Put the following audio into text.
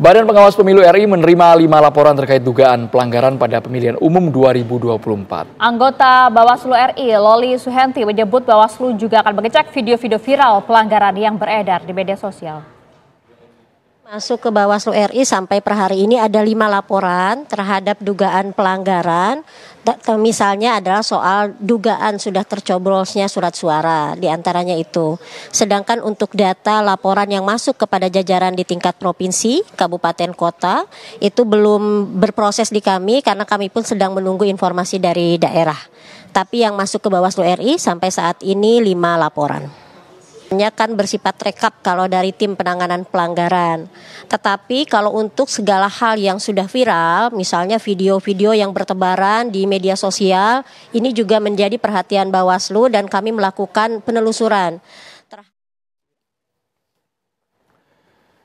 Badan Pengawas Pemilu RI menerima lima laporan terkait dugaan pelanggaran pada pemilihan umum 2024. Anggota Bawaslu RI Loli Suhenti menyebut Bawaslu juga akan mengecek video-video viral pelanggaran yang beredar di media sosial. Masuk ke Bawaslu RI sampai per hari ini ada lima laporan terhadap dugaan pelanggaran. Misalnya adalah soal dugaan sudah tercoblosnya surat suara, diantaranya itu. Sedangkan untuk data laporan yang masuk kepada jajaran di tingkat provinsi, kabupaten, kota, itu belum berproses di kami karena kami pun sedang menunggu informasi dari daerah. Tapi yang masuk ke Bawaslu RI sampai saat ini lima laporan. Hanya kan bersifat rekap kalau dari tim penanganan pelanggaran. Tetapi kalau untuk segala hal yang sudah viral, misalnya video-video yang bertebaran di media sosial, ini juga menjadi perhatian Bawaslu dan kami melakukan penelusuran.